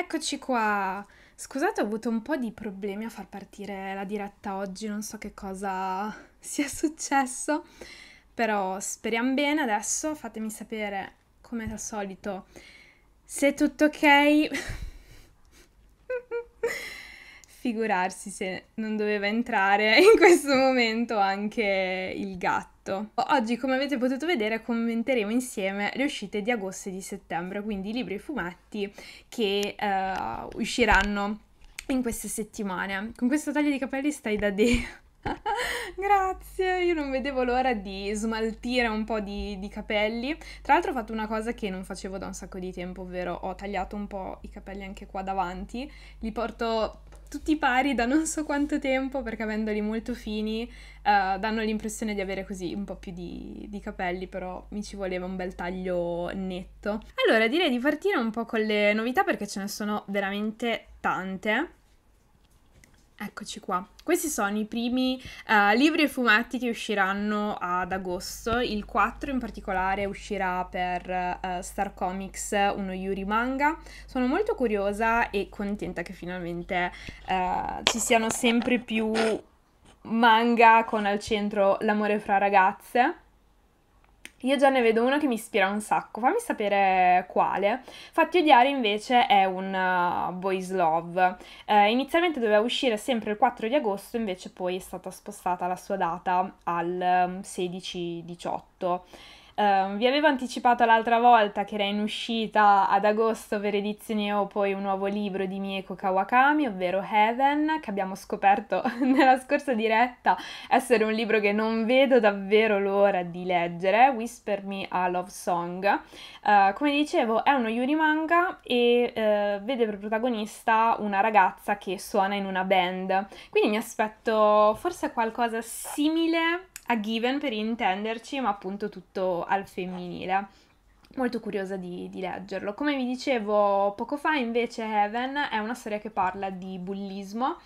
Eccoci qua! Scusate, ho avuto un po' di problemi a far partire la diretta oggi, non so che cosa sia successo, però speriamo bene adesso, fatemi sapere come al solito se è tutto ok. figurarsi se non doveva entrare in questo momento anche il gatto. Oggi, come avete potuto vedere, commenteremo insieme le uscite di agosto e di settembre, quindi i libri e i fumetti che uh, usciranno in queste settimane. Con questo taglio di capelli stai da deo. Grazie, io non vedevo l'ora di smaltire un po' di, di, capelli. Tra l'altro ho fatto una cosa che non facevo da un sacco di tempo, ovvero ho tagliato un po' i capelli anche qua davanti, li porto tutti pari da non so quanto tempo perché avendoli molto fini uh, danno l'impressione di avere così un po' più di, di, capelli, però mi ci voleva un bel taglio netto. Allora direi di partire un po' con le novità perché ce ne sono veramente tante. Eccoci qua. Questi sono i primi uh, libri e fumetti che usciranno ad agosto. Il 4 in particolare uscirà per uh, Star Comics, uno Yuri manga. Sono molto curiosa e contenta che finalmente uh, ci siano sempre più manga con al centro l'amore fra ragazze io già ne vedo uno che mi ispira un sacco, fammi sapere quale. Fatti odiare invece è un uh, boys love. Eh, inizialmente doveva uscire sempre il 4 di agosto, invece poi è stata spostata la sua data al um, 16-18. Um, vi avevo anticipato l'altra volta che era in uscita ad agosto per edizione O poi un nuovo libro di Mieko Kawakami, ovvero Heaven, che abbiamo scoperto nella scorsa diretta essere un libro che non vedo davvero l'ora di leggere, Whisper Me a Love Song. Uh, come dicevo è uno Yuri manga e uh, vede per protagonista una ragazza che suona in una band, quindi mi aspetto forse qualcosa simile a Given per intenderci, ma appunto tutto al femminile. Molto curiosa di, di leggerlo. Come vi dicevo poco fa, invece, Heaven è una storia che parla di bullismo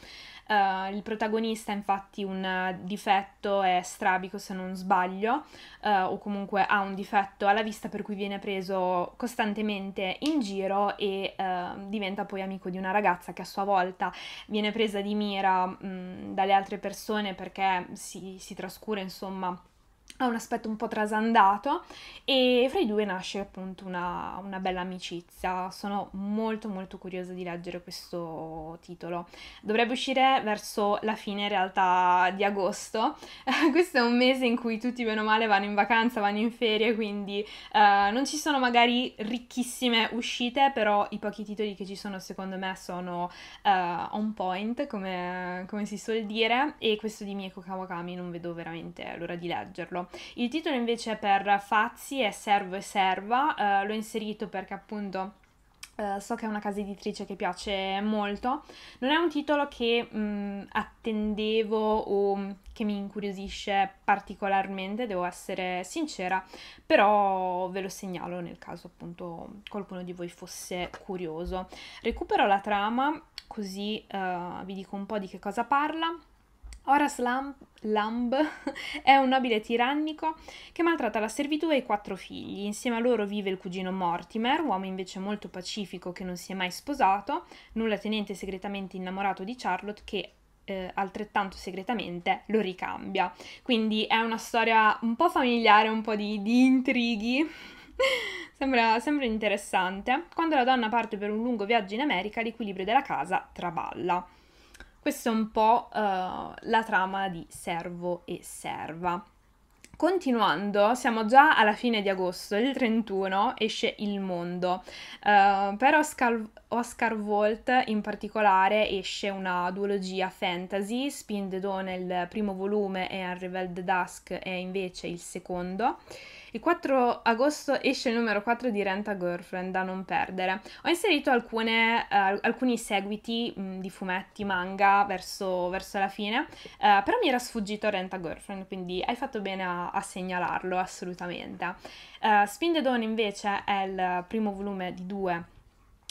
Uh, il protagonista infatti un eh, difetto è strabico se non sbaglio uh, o comunque ha un difetto alla vista per cui viene preso costantemente in giro e uh, diventa poi amico di una ragazza che a sua volta viene presa di mira mh, dalle altre persone perché si, si trascura insomma ha un aspetto un po' trasandato e fra i due nasce appunto una, una, bella amicizia. Sono molto molto curiosa di leggere questo titolo. Dovrebbe uscire verso la fine in realtà di agosto. questo è un mese in cui tutti bene o male vanno in vacanza, vanno in ferie, quindi eh, non ci sono magari ricchissime uscite, però i pochi titoli che ci sono secondo me sono eh, on point, come, come si suol dire, e questo di Mieko Kawakami non vedo veramente l'ora di leggerlo. Il titolo invece è per Fazzi è Servo e Serva, uh, l'ho inserito perché appunto Uh, so che è una casa editrice che piace molto. Non è un titolo che mh, mm, attendevo o mm, che mi incuriosisce particolarmente, devo essere sincera, però ve lo segnalo nel caso appunto qualcuno di voi fosse curioso. Recupero la trama così uh, vi dico un po' di che cosa parla. Horace Lamb, Lamb è un nobile tirannico che maltratta la servitù e i quattro figli. Insieme a loro vive il cugino Mortimer, uomo invece molto pacifico che non si è mai sposato, nulla tenente segretamente innamorato di Charlotte che eh, altrettanto segretamente lo ricambia. Quindi è una storia un po' familiare, un po' di, di intrighi. sembra, sembra interessante. Quando la donna parte per un lungo viaggio in America, l'equilibrio della casa traballa. Questa è un po' uh, la trama di Servo e Serva. Continuando, siamo già alla fine di agosto, il 31 esce Il Mondo. Uh, per Oscar, Oscar Volt in particolare esce una duologia fantasy, Spin the Dawn è il primo volume e Unrevealed Dusk è invece il secondo. Il 4 agosto esce il numero 4 di Renta Girlfriend, da non perdere. Ho inserito alcune, uh, alcuni seguiti mh, di fumetti, manga verso, verso la fine, uh, però mi era sfuggito Renta Girlfriend, quindi hai fatto bene a, a segnalarlo assolutamente. Uh, Spin the Dawn invece è il primo volume di due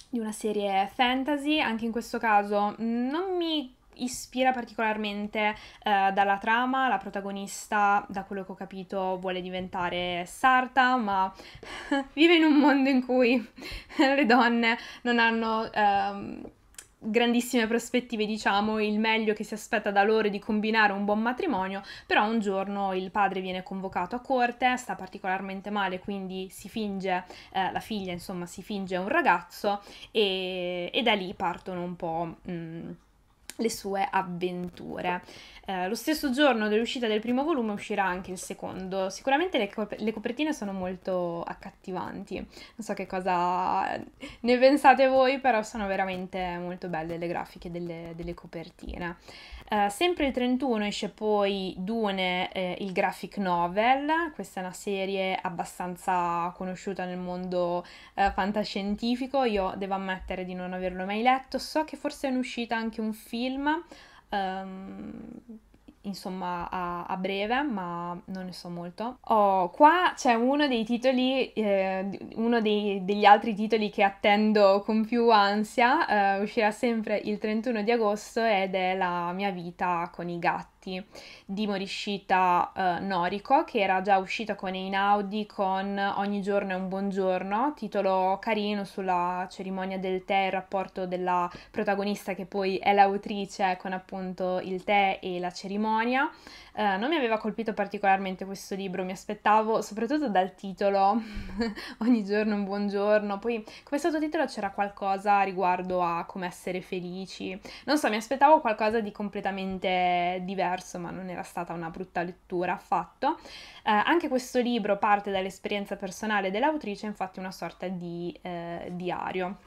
di una serie fantasy, anche in questo caso mm, non mi ispira particolarmente eh, dalla trama, la protagonista, da quello che ho capito, vuole diventare sarta, ma vive in un mondo in cui le donne non hanno... Ehm, grandissime prospettive, diciamo, il meglio che si aspetta da loro è di combinare un buon matrimonio, però un giorno il padre viene convocato a corte, sta particolarmente male, quindi si finge, eh, la figlia insomma si finge un ragazzo e, e, da lì partono un po'... Mh, mm, le sue avventure. Eh, lo stesso giorno dell'uscita del primo volume uscirà anche il secondo. Sicuramente le, cop- le, copertine sono molto accattivanti. Non so che cosa ne pensate voi, però sono veramente molto belle le grafiche delle, delle copertine. Uh, sempre il 31 esce poi Dune, eh, il graphic novel, questa è una serie abbastanza conosciuta nel mondo eh, fantascientifico, io devo ammettere di non averlo mai letto, so che forse è in uscita anche un film, um, insomma a, a, breve, ma non ne so molto. Oh, qua c'è uno dei titoli, eh, uno dei, degli altri titoli che attendo con più ansia, eh, uscirà sempre il 31 di agosto ed è La mia vita con i gatti infatti di Morishita eh, Noriko, che era già uscita con Einaudi con Ogni giorno è un buongiorno, titolo carino sulla cerimonia del tè, il rapporto della protagonista che poi è l'autrice con appunto il tè e la cerimonia. Eh, non mi aveva colpito particolarmente questo libro, mi aspettavo soprattutto dal titolo, ogni giorno un buongiorno, poi come sottotitolo c'era qualcosa riguardo a come essere felici, non so, mi aspettavo qualcosa di completamente diverso, ma non era stata una brutta lettura affatto. Uh, anche questo libro parte dall'esperienza personale dell'autrice, infatti una sorta di uh, diario.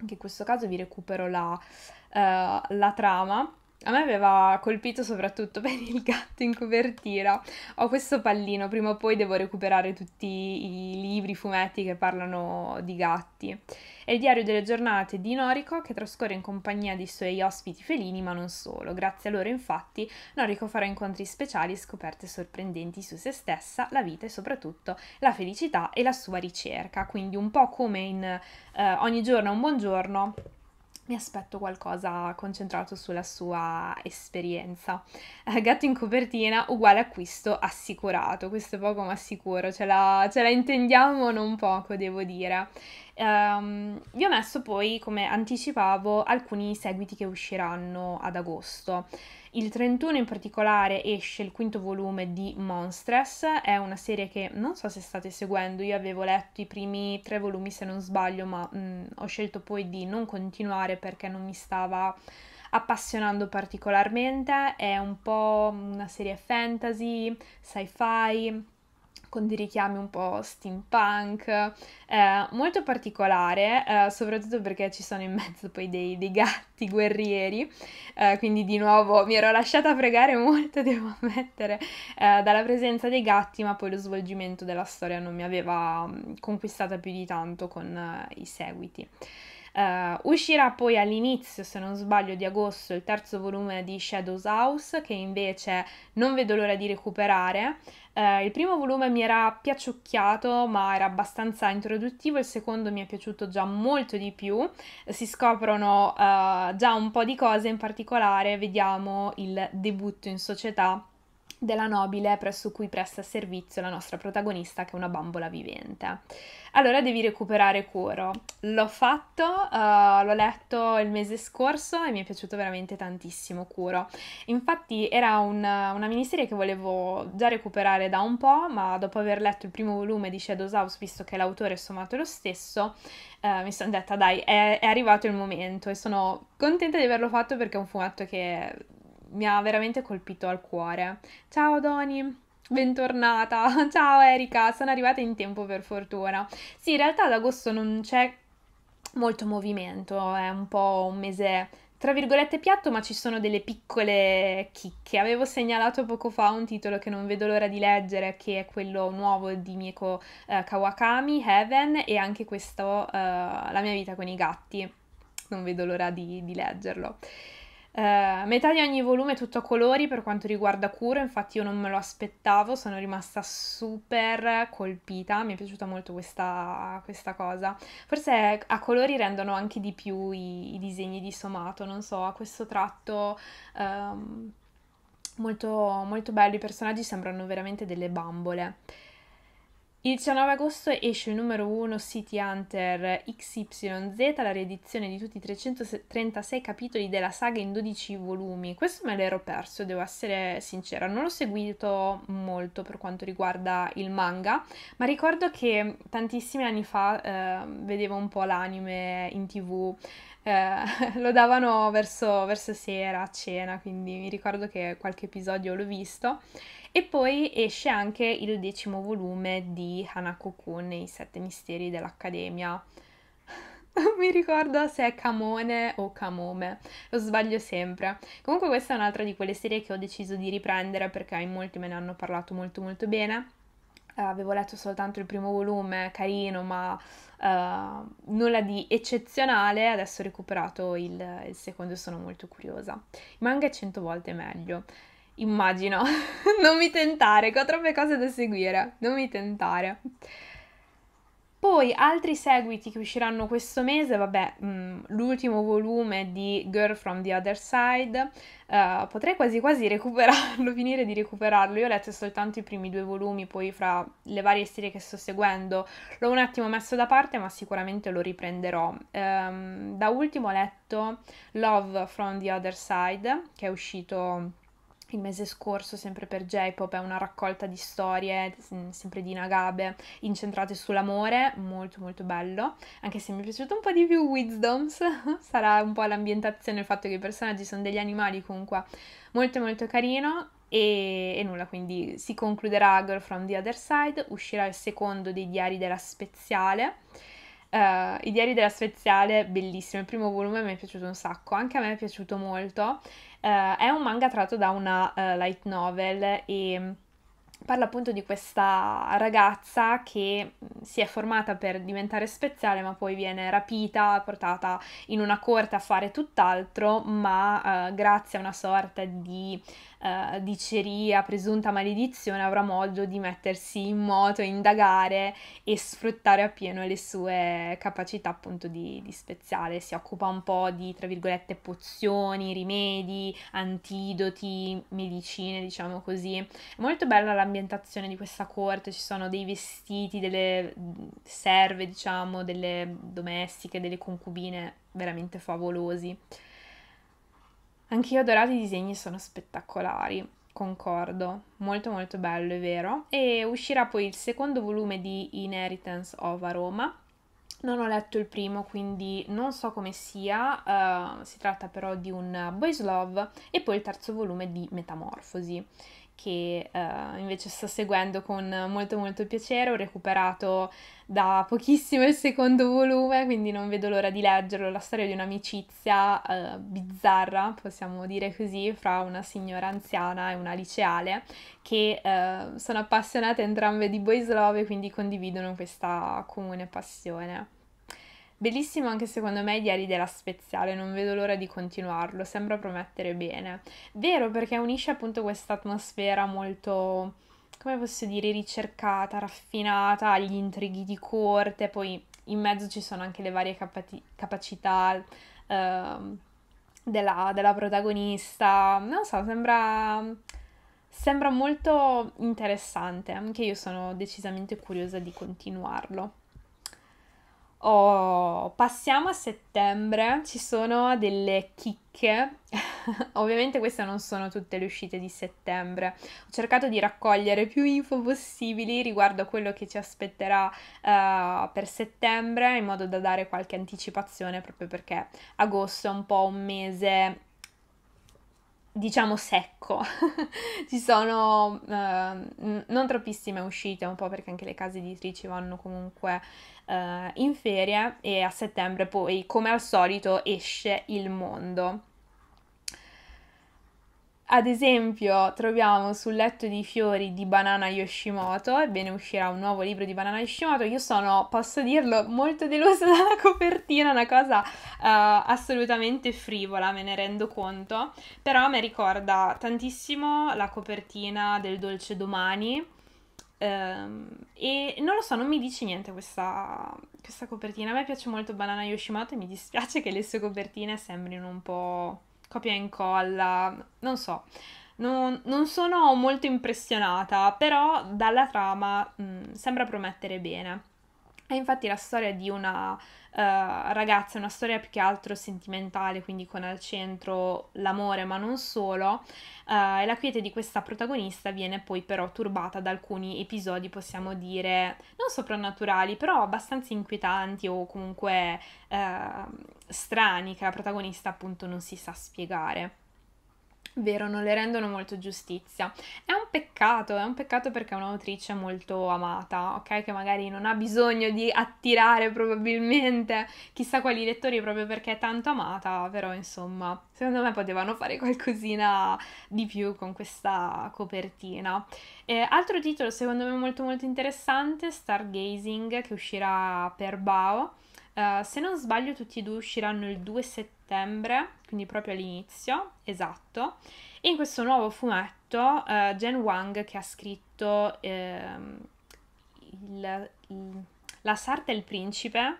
Anche in questo caso vi recupero la, la trama. A me aveva colpito soprattutto per il gatto in copertina. Ho questo pallino, prima o poi devo recuperare tutti i libri, i fumetti che parlano di gatti. È il diario delle giornate di Noriko che trascorre in compagnia dei suoi ospiti felini, ma non solo. Grazie a loro, infatti, Noriko farà incontri speciali e scoperte sorprendenti su se stessa, la vita e soprattutto la felicità e la sua ricerca. Quindi un po' come in eh, ogni giorno un buongiorno mi aspetto qualcosa concentrato sulla sua esperienza. Eh, gatto in copertina uguale acquisto assicurato, questo è poco ma sicuro, ce la, ce la intendiamo non poco devo dire. Um, ehm, vi ho messo poi, come anticipavo, alcuni seguiti che usciranno ad agosto il 31 in particolare esce il quinto volume di Monstress, è una serie che non so se state seguendo, io avevo letto i primi tre volumi se non sbaglio, ma mh, mm, ho scelto poi di non continuare perché non mi stava appassionando particolarmente, è un po' una serie fantasy, sci-fi, con dei richiami un po' steampunk, eh, molto particolare, eh, soprattutto perché ci sono in mezzo poi dei, dei gatti guerrieri, eh, quindi di nuovo mi ero lasciata fregare molto, devo ammettere, eh, dalla presenza dei gatti, ma poi lo svolgimento della storia non mi aveva mm, conquistata più di tanto con eh, i seguiti. Uh, uscirà poi all'inizio, se non sbaglio, di agosto il terzo volume di Shadows House, che invece non vedo l'ora di recuperare, eh, il primo volume mi era piaciucchiato, ma era abbastanza introduttivo, il secondo mi è piaciuto già molto di più. Si scoprono eh, già un po' di cose, in particolare vediamo il debutto in società della nobile presso cui presta servizio la nostra protagonista che è una bambola vivente. Allora devi recuperare cuoro. L'ho fatto, uh, l'ho letto il mese scorso e mi è piaciuto veramente tantissimo Curo. Infatti era un, una miniserie che volevo già recuperare da un po', ma dopo aver letto il primo volume di Shadows House, visto che l'autore è sommato lo stesso, uh, mi sono detta dai, è, è arrivato il momento e sono contenta di averlo fatto perché è un fumetto che mi ha veramente colpito al cuore. Ciao Doni! Bentornata, ciao Erika, sono arrivata in tempo per fortuna. Sì, in realtà ad agosto non c'è molto movimento, è un po' un mese tra virgolette piatto, ma ci sono delle piccole chicche. Avevo segnalato poco fa un titolo che non vedo l'ora di leggere, che è quello nuovo di Mieko eh, Kawakami, Heaven, e anche questo, eh, La mia vita con i gatti. Non vedo l'ora di, di leggerlo. Eh, metà di ogni volume è tutto a colori per quanto riguarda Curo, infatti io non me lo aspettavo, sono rimasta super colpita, mi è piaciuta molto questa, questa cosa. Forse a colori rendono anche di più i, i disegni di Somato, non so, a questo tratto um, molto, molto bello, i personaggi sembrano veramente delle bambole. Il 19 agosto esce il numero 1 City Hunter XYZ, la riedizione di tutti i 336 capitoli della saga in 12 volumi. Questo me l'ero perso, devo essere sincera, non l'ho seguito molto per quanto riguarda il manga, ma ricordo che tantissimi anni fa eh, vedevo un po' l'anime in tv eh, lo davano verso, verso sera, a cena, quindi mi ricordo che qualche episodio l'ho visto. E poi esce anche il decimo volume di Hanako Kun, I sette misteri dell'Accademia. Non mi ricordo se è Camone o Camome, lo sbaglio sempre. Comunque questa è un'altra di quelle serie che ho deciso di riprendere perché in molti me ne hanno parlato molto molto bene. Eh, avevo letto soltanto il primo volume, carino, ma Uh, nulla di eccezionale, adesso ho recuperato il, il secondo e sono molto curiosa. Il manga è 100 volte meglio, immagino. non mi tentare, che ho troppe cose da seguire, non mi tentare. Poi altri seguiti che usciranno questo mese, vabbè, mh, mm, l'ultimo volume di Girl from the Other Side, uh, potrei quasi quasi recuperarlo, finire di recuperarlo. Io ho letto soltanto i primi due volumi, poi fra le varie serie che sto seguendo l'ho un attimo messo da parte, ma sicuramente lo riprenderò. Um, da ultimo ho letto Love from the Other Side, che è uscito il mese scorso, sempre per J-Pop, è una raccolta di storie, mm, sempre di Nagabe, incentrate sull'amore, molto molto bello, anche se mi è piaciuto un po' di più Wisdoms, sarà un po' l'ambientazione, il fatto che i personaggi sono degli animali comunque, molto molto carino, e, e, nulla, quindi si concluderà Girl from the Other Side, uscirà il secondo dei Diari della Speziale. Uh, I Diari della Speziale, bellissimo, il primo volume mi è piaciuto un sacco, anche a me è piaciuto molto Uh, è un manga tratto da una uh, light novel e mm, parla appunto di questa ragazza che mm, si è formata per diventare speziale ma poi viene rapita, portata in una corte a fare tutt'altro, ma uh, grazie a una sorta di eh, di ceria, presunta maledizione, avrà modo di mettersi in moto, indagare e sfruttare appieno le sue capacità appunto di, di speziale. Si occupa un po' di, tra virgolette, pozioni, rimedi, antidoti, medicine, diciamo così. È molto bella l'ambientazione di questa corte, ci sono dei vestiti, delle serve, diciamo, delle domestiche, delle concubine veramente favolosi. Anch'io ho adorato i disegni sono spettacolari, concordo, molto molto bello, è vero. E uscirà poi il secondo volume di Inheritance of Aroma. Non ho letto il primo, quindi non so come sia, uh, si tratta però di un boys love e poi il terzo volume di Metamorfosi che uh, invece sto seguendo con molto molto piacere, ho recuperato da pochissimo il secondo volume, quindi non vedo l'ora di leggerlo, la storia di un'amicizia uh, bizzarra, possiamo dire così, fra una signora anziana e una liceale che uh, sono appassionate entrambe di Boys Love e quindi condividono questa comune passione. Bellissimo anche secondo me i diari della Speziale, non vedo l'ora di continuarlo, sembra promettere bene. Vero perché unisce appunto questa atmosfera molto, come posso dire, ricercata, raffinata, agli intrighi di corte, poi in mezzo ci sono anche le varie capati- capacità eh, della, della protagonista, non so, sembra sembra molto interessante, anche io sono decisamente curiosa di continuarlo. Oh, passiamo a settembre, ci sono delle chicche, ovviamente queste non sono tutte le uscite di settembre, ho cercato di raccogliere più info possibili riguardo a quello che ci aspetterà uh, per settembre in modo da dare qualche anticipazione proprio perché agosto è un po' un mese diciamo secco. Ci sono eh, non troppissime uscite, un po' perché anche le case editrici vanno comunque eh, in ferie e a settembre poi, come al solito, esce il mondo. Ad esempio, troviamo sul letto di fiori di Banana Yoshimoto, ebbene uscirà un nuovo libro di Banana Yoshimoto. Io sono, posso dirlo, molto delusa dalla copertina, una cosa uh, assolutamente frivola, me ne rendo conto, però mi ricorda tantissimo la copertina del Dolce Domani. Um, e non lo so, non mi dice niente questa, questa copertina. A me piace molto Banana Yoshimoto e mi dispiace che le sue copertine sembrino un po' copia e incolla, non so. Non, non sono molto impressionata, però dalla trama mh, mm, sembra promettere bene. È infatti la storia di una eh, ragazza, è una storia più che altro sentimentale, quindi con al centro l'amore, ma non solo. Uh, e la quiete di questa protagonista viene poi però turbata da alcuni episodi, possiamo dire, non soprannaturali, però abbastanza inquietanti o comunque uh, strani che la protagonista appunto non si sa spiegare. Vero, non le rendono molto giustizia. È un peccato, è un peccato perché è un'autrice molto amata, ok? Che magari non ha bisogno di attirare probabilmente chissà quali lettori proprio perché è tanto amata, però insomma, secondo me potevano fare qualcosina di più con questa copertina. Eh, altro titolo secondo me molto molto interessante, Stargazing, che uscirà per Bao. Eh, se non sbaglio tutti e due usciranno il 2 settembre quindi proprio all'inizio, esatto. E in questo nuovo fumetto uh, Jen Wang che ha scritto eh, il, il, La sarta e il principe,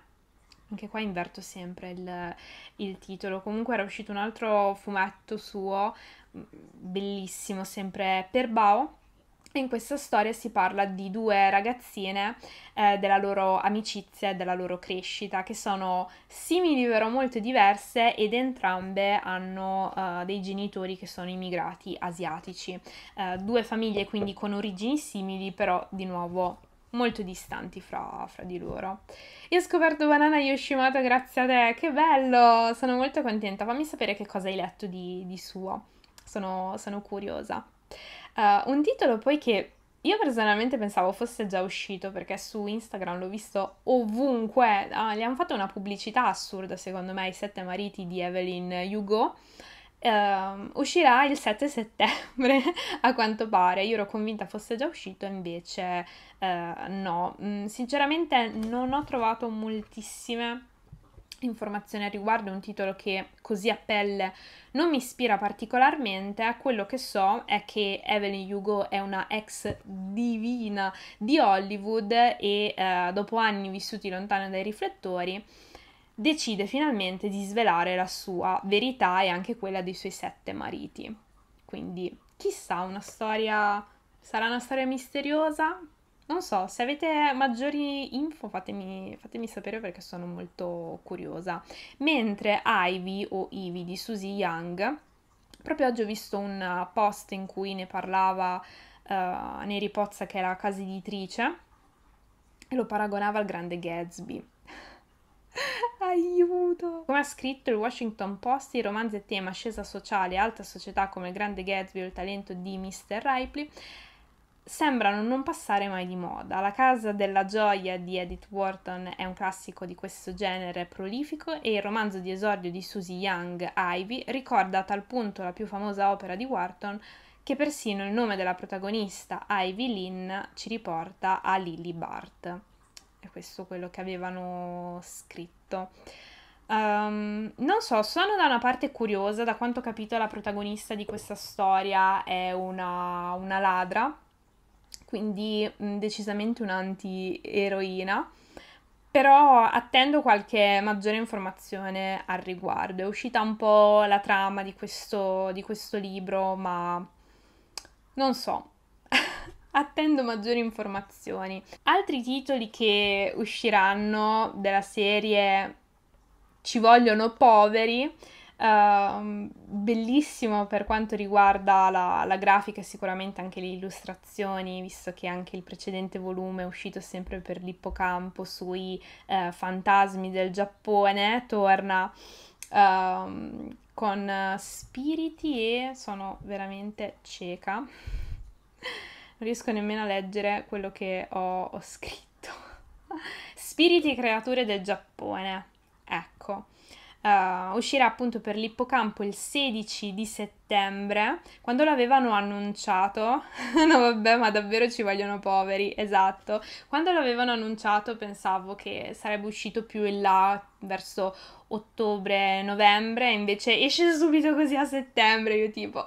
anche qua inverto sempre il, il, titolo, comunque era uscito un altro fumetto suo, mm, bellissimo, sempre per Bao, in questa storia si parla di due ragazzine, eh, della loro amicizia e della loro crescita, che sono simili però molto diverse ed entrambe hanno eh, dei genitori che sono immigrati asiatici. Eh, due famiglie quindi con origini simili, però di nuovo molto distanti fra, fra, di loro. Io ho scoperto Banana Yoshimoto grazie a te, che bello! Sono molto contenta, fammi sapere che cosa hai letto di, di suo, sono, sono curiosa. Uh, un titolo poi che io personalmente pensavo fosse già uscito perché su Instagram l'ho visto ovunque, ah, gli hanno fatto una pubblicità assurda secondo me, i sette mariti di Evelyn Hugo. Uh, uscirà il 7 settembre a quanto pare. Io ero convinta fosse già uscito, invece uh, no. Mm, sinceramente non ho trovato moltissime informazioni a riguardo, un titolo che così a pelle non mi ispira particolarmente, quello che so è che Evelyn Hugo è una ex divina di Hollywood e eh, dopo anni vissuti lontano dai riflettori decide finalmente di svelare la sua verità e anche quella dei suoi sette mariti. Quindi chissà, una storia sarà una storia misteriosa, non so, se avete maggiori info fatemi, fatemi sapere perché sono molto curiosa. Mentre Ivy o Ivy di Susie Young, proprio oggi ho visto un post in cui ne parlava uh, Neri Pozza che era casa editrice e lo paragonava al grande Gatsby. Aiuto! Come ha scritto il Washington Post, i romanzi a tema ascesa sociale e alta società come il grande Gatsby o il talento di Mr. Ripley sembrano non passare mai di moda. La Casa della Gioia di Edith Wharton è un classico di questo genere prolifico e il romanzo di esordio di Susie Young, Ivy, ricorda a tal punto la più famosa opera di Wharton che persino il nome della protagonista, Ivy Lynn, ci riporta a Lily Bart. È questo quello che avevano scritto. Um, non so, sono da una parte curiosa, da quanto ho capito la protagonista di questa storia è una, una ladra, quindi mh, decisamente un'anti-eroina. Però attendo qualche maggiore informazione al riguardo. È uscita un po' la trama di questo, di questo libro, ma non so, attendo maggiori informazioni. Altri titoli che usciranno della serie Ci vogliono poveri Ehm, bellissimo per quanto riguarda la, la, grafica e sicuramente anche le illustrazioni, visto che anche il precedente volume è uscito sempre per l'ippocampo sui uh, fantasmi del Giappone, torna uh, con eh, spiriti e sono veramente cieca. Non riesco nemmeno a leggere quello che ho, ho scritto. spiriti creature del Giappone. Ecco eh, uscirà appunto per l'ippocampo il 16 di settembre. Quando l'avevano annunciato, no vabbè, ma davvero ci vogliono poveri, esatto. Quando l'avevano annunciato pensavo che sarebbe uscito più in là verso ottobre-novembre, invece esce subito così a settembre, io tipo ah,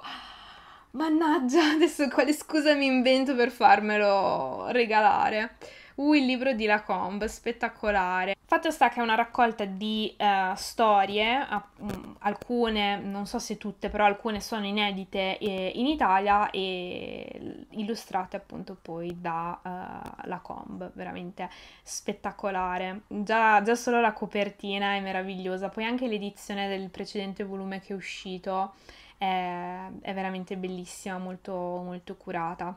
Mannaggia, adesso quale scusa mi invento per farmelo regalare? Uh, il libro di Lacombe, spettacolare. Fatto sta che è una raccolta di uh, storie, mm, alcune, non so se tutte, però alcune sono inedite eh, in Italia e illustrate appunto poi da uh, Lacombe, veramente spettacolare. Già, già solo la copertina è meravigliosa, poi anche l'edizione del precedente volume che è uscito è, veramente bellissima, molto, molto curata.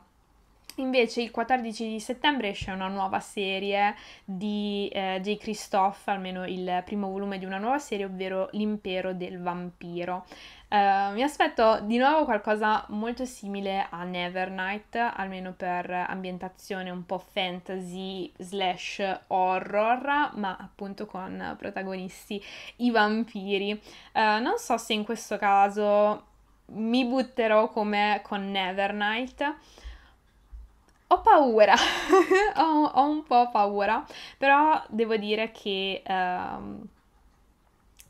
Invece il 14 di settembre esce una nuova serie di eh, J. Christoph, almeno il primo volume di una nuova serie, ovvero L'impero del vampiro. Uh, mi aspetto di nuovo qualcosa molto simile a Nevernight, almeno per ambientazione un po' fantasy slash horror, ma appunto con protagonisti i vampiri. Uh, non so se in questo caso mi butterò come con Nevernight. Ho paura, ho, ho, un po' paura, però devo dire che... Um,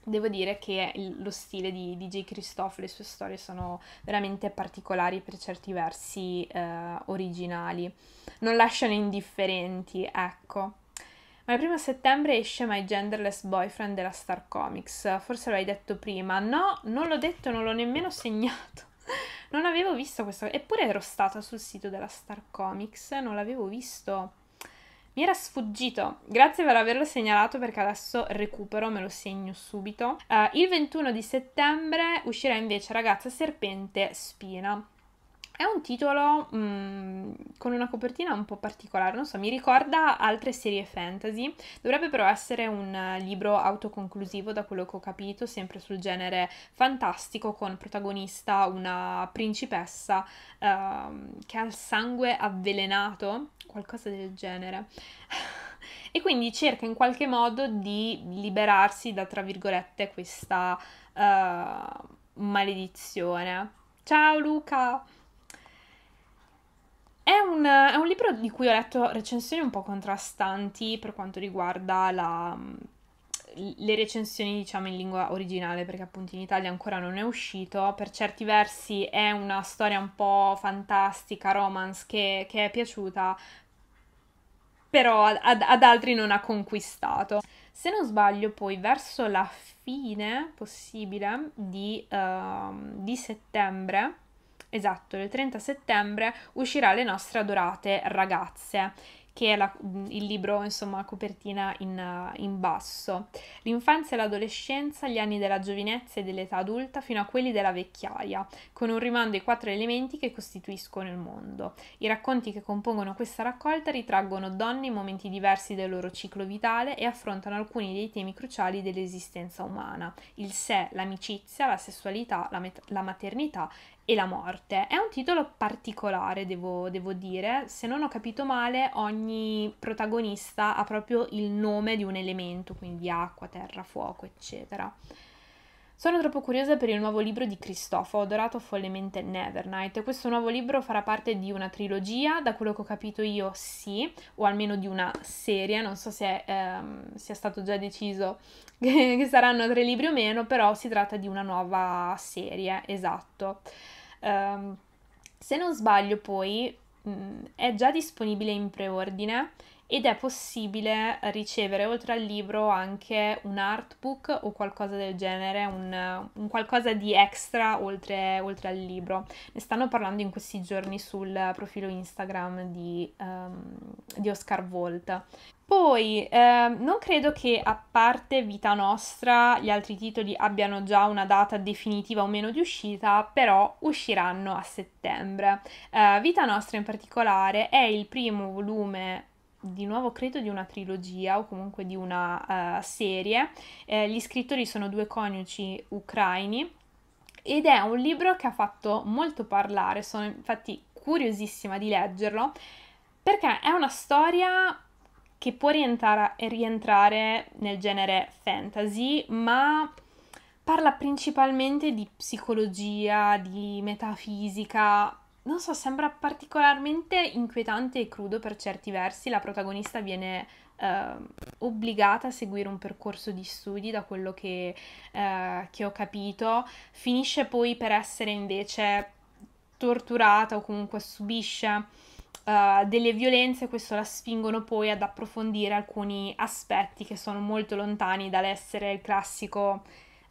devo dire che lo stile di DJ Christophe, le sue storie sono veramente particolari per certi versi eh, originali, non lasciano indifferenti, ecco. Ma il primo settembre esce My Genderless Boyfriend della Star Comics, forse l'hai detto prima, no, non l'ho detto, non l'ho nemmeno segnato. Non avevo visto questo, eppure ero stata sul sito della Star Comics, non l'avevo visto. Mi era sfuggito. Grazie per averlo segnalato perché adesso recupero, me lo segno subito. Uh, il 21 di settembre uscirà invece Ragazza Serpente Spina è un titolo mh, mhmm, con una copertina un po' particolare, non so, mi ricorda altre serie fantasy. Dovrebbe però essere un libro autoconclusivo, da quello che ho capito, sempre sul genere fantastico, con protagonista una principessa uh, che ha il sangue avvelenato, qualcosa del genere. e quindi cerca in qualche modo di liberarsi da, tra virgolette, questa uh, maledizione. Ciao Luca! È un, è un, libro di cui ho letto recensioni un po' contrastanti per quanto riguarda la, le recensioni, diciamo, in lingua originale, perché appunto in Italia ancora non è uscito. Per certi versi è una storia un po' fantastica, romance, che, che è piaciuta, però ad, ad altri non ha conquistato. Se non sbaglio, poi verso la fine possibile di, uh, di settembre Esatto, il 30 settembre uscirà Le nostre adorate ragazze, che è la, il libro, insomma, copertina in, in basso. L'infanzia e l'adolescenza, gli anni della giovinezza e dell'età adulta fino a quelli della vecchiaia, con un rimando ai quattro elementi che costituiscono il mondo. I racconti che compongono questa raccolta ritraggono donne in momenti diversi del loro ciclo vitale e affrontano alcuni dei temi cruciali dell'esistenza umana, il sé, l'amicizia, la sessualità, la, met- la maternità e la morte. È un titolo particolare, devo, devo, dire. Se non ho capito male, ogni protagonista ha proprio il nome di un elemento, quindi acqua, terra, fuoco, eccetera. Sono troppo curiosa per il nuovo libro di Cristofo, ho adorato follemente Nevernight. Questo nuovo libro farà parte di una trilogia, da quello che ho capito io sì, o almeno di una serie, non so se ehm, sia stato già deciso che, che saranno tre libri o meno, però si tratta di una nuova serie, esatto. Um, se non sbaglio poi mh, mm, è già disponibile in preordine ed è possibile ricevere oltre al libro anche un artbook o qualcosa del genere, un, un qualcosa di extra oltre, oltre, al libro. Ne stanno parlando in questi giorni sul profilo Instagram di, um, di Oscar Volt. Poi, eh, non credo che a parte Vita Nostra gli altri titoli abbiano già una data definitiva o meno di uscita, però usciranno a settembre. Eh, Vita Nostra in particolare è il primo volume di nuovo credo di una trilogia o comunque di una uh, serie. Eh, gli scrittori sono due coniugi ucraini ed è un libro che ha fatto molto parlare, sono infatti curiosissima di leggerlo perché è una storia che può rientrare, rientrare nel genere fantasy, ma parla principalmente di psicologia, di metafisica, non so, sembra particolarmente inquietante e crudo per certi versi. La protagonista viene eh, obbligata a seguire un percorso di studi, da quello che, eh, che ho capito. Finisce poi per essere invece torturata o comunque subisce uh, delle violenze, questo la spingono poi ad approfondire alcuni aspetti che sono molto lontani dall'essere il classico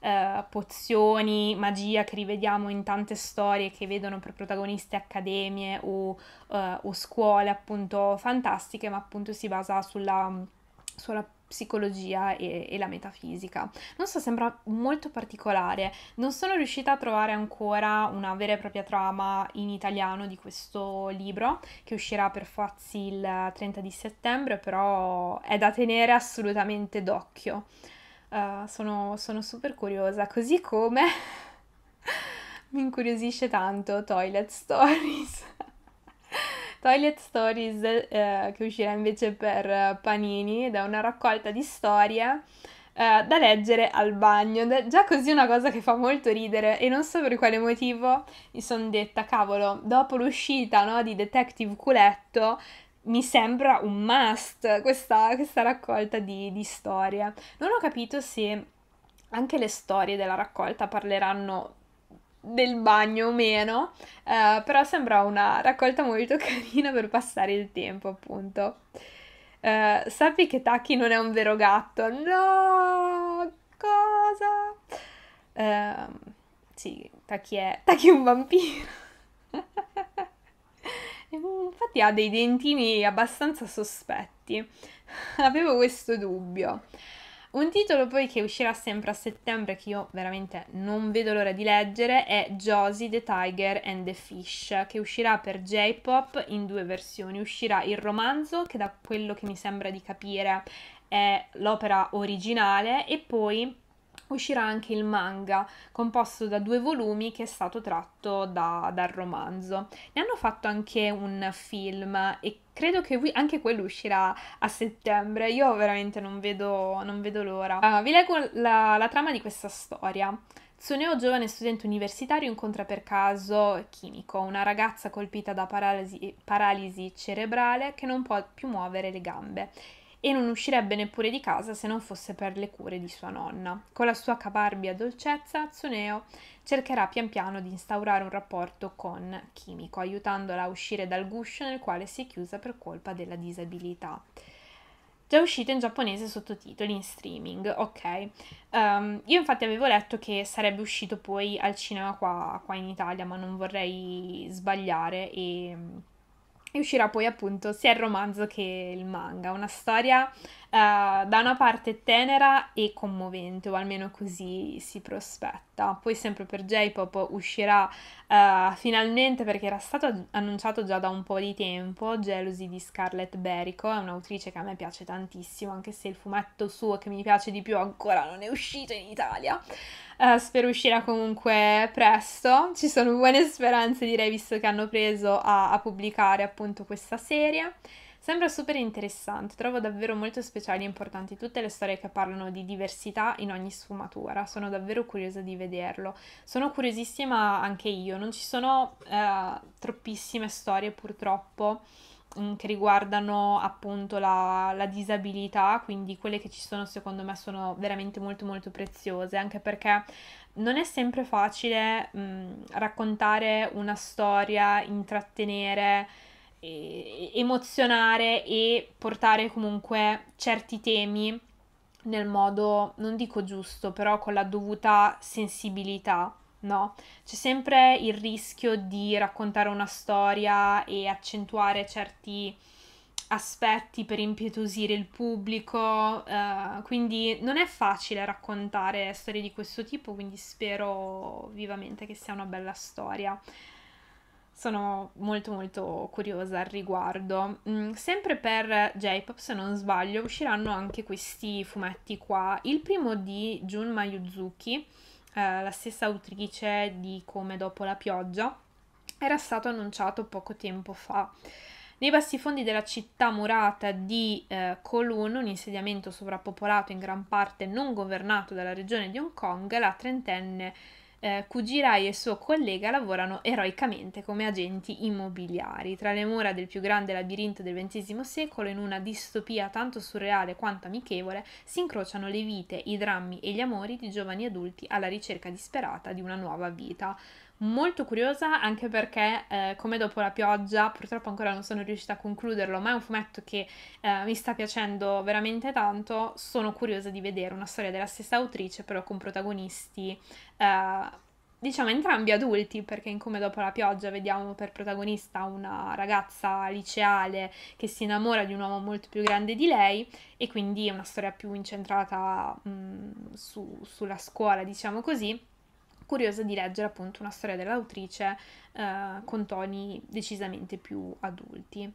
eh, pozioni, magia che rivediamo in tante storie che vedono per protagoniste accademie o, eh, o scuole appunto fantastiche, ma appunto si basa sulla, sulla psicologia e, e, la metafisica. Non so, sembra molto particolare. Non sono riuscita a trovare ancora una vera e propria trama in italiano di questo libro che uscirà per Fazzi il 30 di settembre, però è da tenere assolutamente d'occhio. Eh, sono, sono super curiosa, così come mi incuriosisce tanto Toilet Stories. Toilet Stories eh, che uscirà invece per Panini ed è una raccolta di storie eh, da leggere al bagno. Da, già così è una cosa che fa molto ridere e non so per quale motivo mi sono detta, cavolo, dopo l'uscita no, di Detective Culetto mi sembra un must questa, questa raccolta di, di storie. Non ho capito se anche le storie della raccolta parleranno del bagno o meno, eh, però sembra una raccolta molto carina per passare il tempo, appunto. Eh, sappi che Taki non è un vero gatto. No! Cosa? Eh, sì, Taki è... Taki è un vampiro infatti ha dei dentini abbastanza sospetti. Avevo questo dubbio. Un titolo poi che uscirà sempre a settembre, che io veramente non vedo l'ora di leggere, è Josie the Tiger and the Fish, che uscirà per J-Pop in due versioni. Uscirà il romanzo, che da quello che mi sembra di capire è l'opera originale, e poi uscirà anche il manga, composto da due volumi che è stato tratto da, dal romanzo. Ne hanno fatto anche un film e credo che vi, anche quello uscirà a settembre. Io veramente non vedo, non vedo l'ora. Uh, vi leggo la, la trama di questa storia. Tsuneo, giovane studente universitario, incontra per caso Kimiko, una ragazza colpita da paralisi, paralisi cerebrale che non può più muovere le gambe e non uscirebbe neppure di casa se non fosse per le cure di sua nonna. Con la sua cavarbia dolcezza, Tsuneo cercherà pian piano di instaurare un rapporto con Kimiko, aiutandola a uscire dal guscio nel quale si è chiusa per colpa della disabilità. Già uscito in giapponese sottotitoli in streaming, ok. Um, io infatti avevo letto che sarebbe uscito poi al cinema qua, qua in Italia, ma non vorrei sbagliare e e uscirà poi appunto sia il romanzo che il manga, una storia eh, da una parte tenera e commovente, o almeno così si prospetta. Poi sempre per J-Pop uscirà uh, finalmente, perché era stato annunciato già da un po' di tempo, Jealousy di Scarlett Berico, è un'autrice che a me piace tantissimo, anche se il fumetto suo che mi piace di più ancora non è uscito in Italia. Uh, spero uscirà comunque presto, ci sono buone speranze direi, visto che hanno preso a, a pubblicare appunto questa serie. Sembra super interessante, trovo davvero molto speciali e importanti tutte le storie che parlano di diversità in ogni sfumatura, sono davvero curiosa di vederlo. Sono curiosissima anche io, non ci sono eh, troppissime storie purtroppo mm, che riguardano appunto la, la, disabilità, quindi quelle che ci sono secondo me sono veramente molto molto preziose, anche perché non è sempre facile mh, mm, raccontare una storia, intrattenere emozionare e portare comunque certi temi nel modo, non dico giusto, però con la dovuta sensibilità, no? C'è sempre il rischio di raccontare una storia e accentuare certi aspetti per impietosire il pubblico, eh, quindi non è facile raccontare storie di questo tipo, quindi spero vivamente che sia una bella storia. Sono molto molto curiosa al riguardo. Mm, sempre per J-Pop, se non sbaglio, usciranno anche questi fumetti qua. Il primo di Junma Yuzuki, eh, la stessa autrice di Come dopo la pioggia, era stato annunciato poco tempo fa. Nei bassi fondi della città murata di eh, Kowloon, un insediamento sovrappopolato in gran parte non governato dalla regione di Hong Kong, la trentenne eh, Kujirai e suo collega lavorano eroicamente come agenti immobiliari, tra le mura del più grande labirinto del XX secolo, in una distopia tanto surreale quanto amichevole, si incrociano le vite, i drammi e gli amori di giovani adulti alla ricerca disperata di una nuova vita molto curiosa anche perché eh, come dopo la pioggia purtroppo ancora non sono riuscita a concluderlo ma è un fumetto che eh, mi sta piacendo veramente tanto sono curiosa di vedere una storia della stessa autrice però con protagonisti eh, diciamo entrambi adulti perché in come dopo la pioggia vediamo per protagonista una ragazza liceale che si innamora di un uomo molto più grande di lei e quindi è una storia più incentrata mh, mm, su, sulla scuola diciamo così curiosa di leggere appunto una storia dell'autrice eh, con toni decisamente più adulti.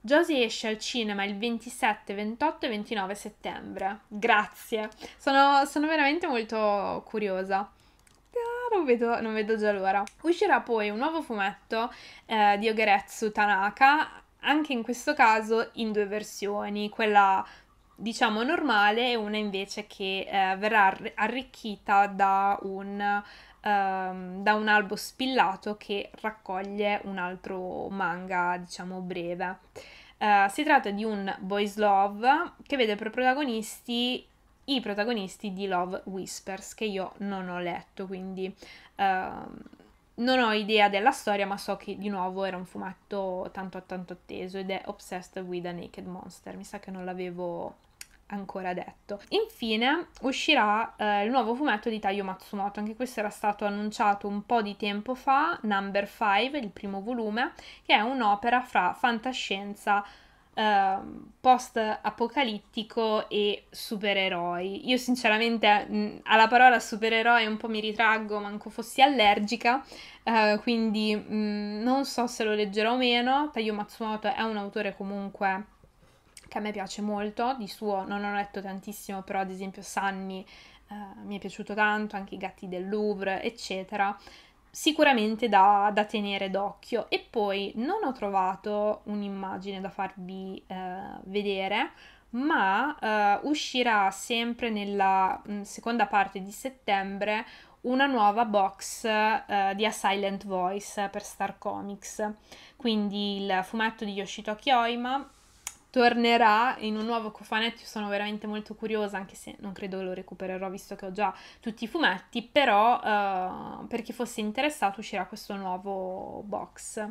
Josie esce al cinema il 27, 28 e 29 settembre. Grazie, sono, sono veramente molto curiosa. Ah, non vedo, non vedo, già l'ora. Uscirà poi un nuovo fumetto eh, di Ogeretsu Tanaka, anche in questo caso in due versioni, quella diciamo normale e una invece che eh, verrà arricchita da un, um, da un, albo spillato che raccoglie un altro manga, diciamo breve. Uh, si tratta di un boys love che vede per protagonisti i protagonisti di Love Whispers che io non ho letto, quindi uh, non ho idea della storia, ma so che di nuovo era un fumetto tanto tanto atteso ed è Obsessed with a Naked Monster. Mi sa che non l'avevo ancora detto. Infine uscirà eh, il nuovo fumetto di Taio Matsumoto, anche questo era stato annunciato un po' di tempo fa, Number 5, il primo volume, che è un'opera fra fantascienza ehm, post apocalittico e supereroi. Io sinceramente mm, alla parola supereroe un po' mi ritraggo, manco fossi allergica, eh, quindi mh, mm, non so se lo leggerò o meno. Taio Matsumoto è un autore comunque che a me piace molto, di suo non ho letto tantissimo, però ad esempio Sanni eh, mi è piaciuto tanto, anche i gatti del Louvre, eccetera. Sicuramente da, da tenere d'occhio. E poi non ho trovato un'immagine da farvi eh, vedere, ma eh, uscirà sempre nella mh, mm, seconda parte di settembre una nuova box eh, di A Silent Voice per Star Comics, quindi il fumetto di Yoshitoki Oima tornerà in un nuovo cofanetto, io sono veramente molto curiosa, anche se non credo lo recupererò visto che ho già tutti i fumetti, però uh, per chi fosse interessato uscirà questo nuovo box.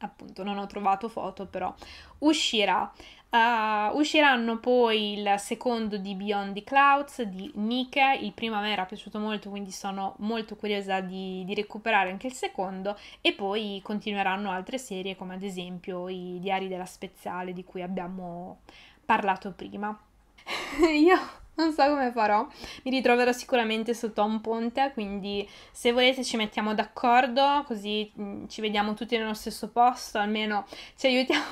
Appunto, non ho trovato foto, però uscirà. Uh, usciranno poi il secondo di Beyond the Clouds di Nick, il primo a me era piaciuto molto quindi sono molto curiosa di, di recuperare anche il secondo e poi continueranno altre serie come ad esempio i Diari della Speziale di cui abbiamo parlato prima. Io non so come farò, mi ritroverò sicuramente sotto a un ponte, quindi se volete ci mettiamo d'accordo così mm, ci vediamo tutti nello stesso posto, almeno ci aiutiamo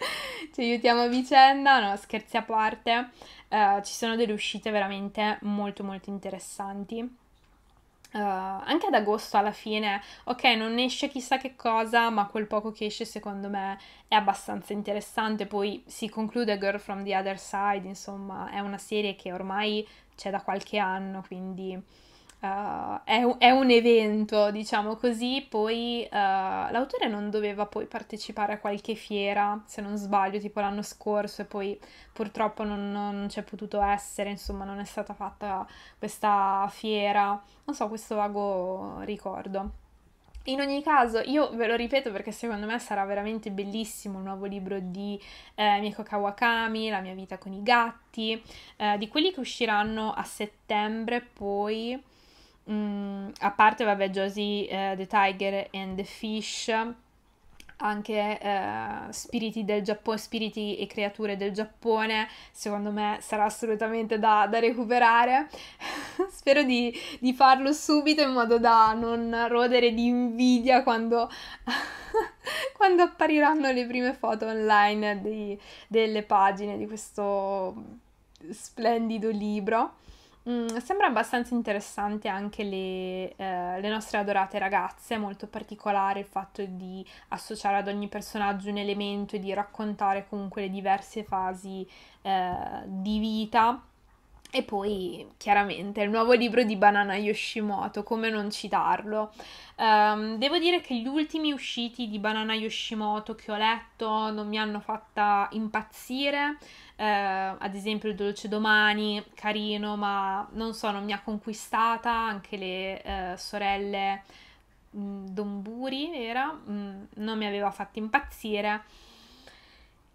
ci aiutiamo a vicenda, no scherzi a parte, uh, ci sono delle uscite veramente molto molto interessanti. Uh, anche ad agosto alla fine, ok, non esce chissà che cosa, ma quel poco che esce secondo me è abbastanza interessante. Poi si conclude Girl from the Other Side, insomma, è una serie che ormai c'è da qualche anno, quindi Uh, è, un, è, un, evento, diciamo così, poi uh, l'autore non doveva poi partecipare a qualche fiera, se non sbaglio, tipo l'anno scorso e poi purtroppo non, non c'è potuto essere, insomma non è stata fatta questa fiera, non so, questo vago ricordo. In ogni caso, io ve lo ripeto perché secondo me sarà veramente bellissimo il nuovo libro di eh, Mieko Kawakami, La mia vita con i gatti, eh, di quelli che usciranno a settembre poi mh, mm, a parte, vabbè, Josie, uh, The Tiger and the Fish, anche uh, spiriti del Giappone, spiriti e creature del Giappone, secondo me sarà assolutamente da, da recuperare. Spero di, di, farlo subito in modo da non rodere di invidia quando, quando appariranno le prime foto online di, delle pagine di questo splendido libro. Mm, sembra abbastanza interessante anche le, eh, le, nostre adorate ragazze, è molto particolare il fatto di associare ad ogni personaggio un elemento e di raccontare comunque le diverse fasi eh, di vita. E poi chiaramente il nuovo libro di Banana Yoshimoto, come non citarlo. Um, devo dire che gli ultimi usciti di Banana Yoshimoto che ho letto non mi hanno fatta impazzire eh, ad esempio il Dolce Domani, carino, ma non so, non mi ha conquistata, anche le eh, sorelle mm, Domburi era, mh, mm, non mi aveva fatto impazzire.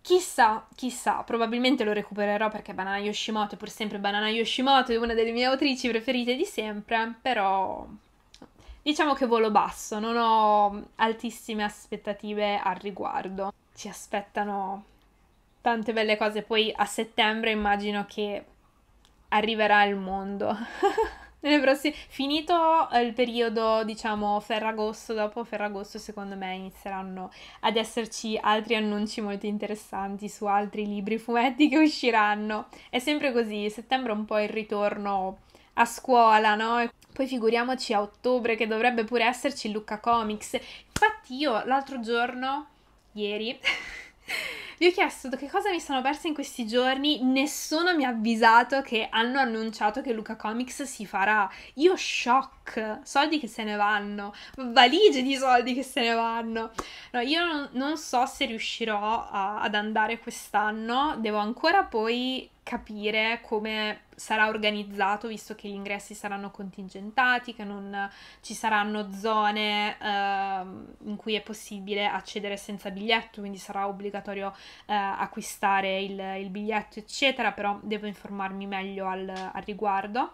Chissà, chissà, probabilmente lo recupererò perché Banana Yoshimoto è pur sempre Banana Yoshimoto, è una delle mie autrici preferite di sempre, però diciamo che volo basso, non ho altissime aspettative al riguardo. Ci aspettano tante belle cose. Poi a settembre immagino che arriverà il mondo. Nelle prossime... Finito eh, il periodo, diciamo, Ferragosto, dopo Ferragosto secondo me inizieranno ad esserci altri annunci molto interessanti su altri libri, fumetti che usciranno. È sempre così, settembre è un po' il ritorno a scuola, no? E poi figuriamoci a ottobre che dovrebbe pure esserci Lucca Comics. Infatti io l'altro giorno, ieri... Vi ho chiesto che cosa mi sono persa in questi giorni, nessuno mi ha avvisato che hanno annunciato che Luca Comics si farà. Io shock, soldi che se ne vanno, valigie di soldi che se ne vanno. No, io non, non so se riuscirò a, ad andare quest'anno, devo ancora poi capire come sarà organizzato, visto che gli ingressi saranno contingentati, che non ci saranno zone uh, in cui è possibile accedere senza biglietto, quindi sarà obbligatorio uh, acquistare il, il, biglietto, eccetera, però devo informarmi meglio al, al riguardo.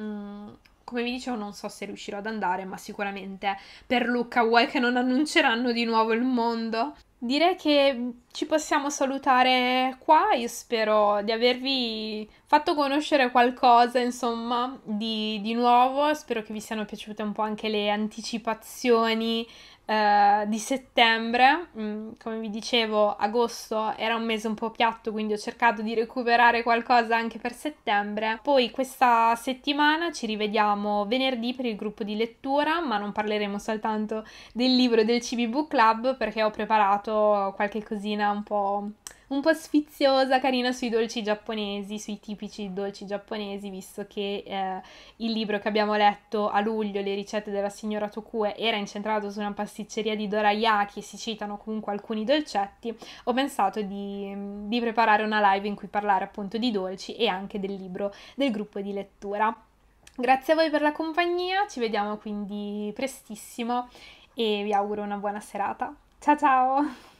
Mm come vi dicevo non so se riuscirò ad andare, ma sicuramente per Luca vuoi che non annunceranno di nuovo il mondo direi che ci possiamo salutare qua. Io spero di avervi fatto conoscere qualcosa, insomma, di, di nuovo. Spero che vi siano piaciute un po' anche le anticipazioni eh, di settembre, mm, come vi dicevo, agosto era un mese un po' piatto, quindi ho cercato di recuperare qualcosa anche per settembre. Poi questa settimana ci rivediamo venerdì per il gruppo di lettura, ma non parleremo soltanto del libro del CB Book Club perché ho preparato qualche cosina un po' un po' sfiziosa, carina sui dolci giapponesi, sui tipici dolci giapponesi, visto che eh, il libro che abbiamo letto a luglio, Le ricette della signora Tokue, era incentrato su una pasticceria di Dorayaki e si citano comunque alcuni dolcetti, ho pensato di, di preparare una live in cui parlare appunto di dolci e anche del libro del gruppo di lettura. Grazie a voi per la compagnia, ci vediamo quindi prestissimo e vi auguro una buona serata. Ciao ciao!